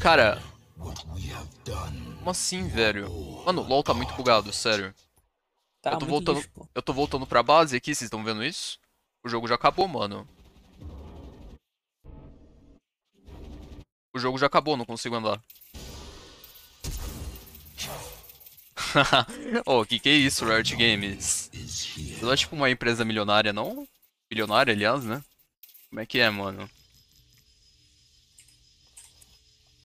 Cara. Como assim, velho? Mano, o LoL tá muito bugado, sério. Tá eu, tô voltando, lixo, eu tô voltando pra base aqui, vocês estão vendo isso? O jogo já acabou, mano. O jogo já acabou, não consigo andar. oh, que que é isso, Riot Games? Você não é tipo uma empresa milionária, não? Milionária, aliás, né? Como é que é, mano?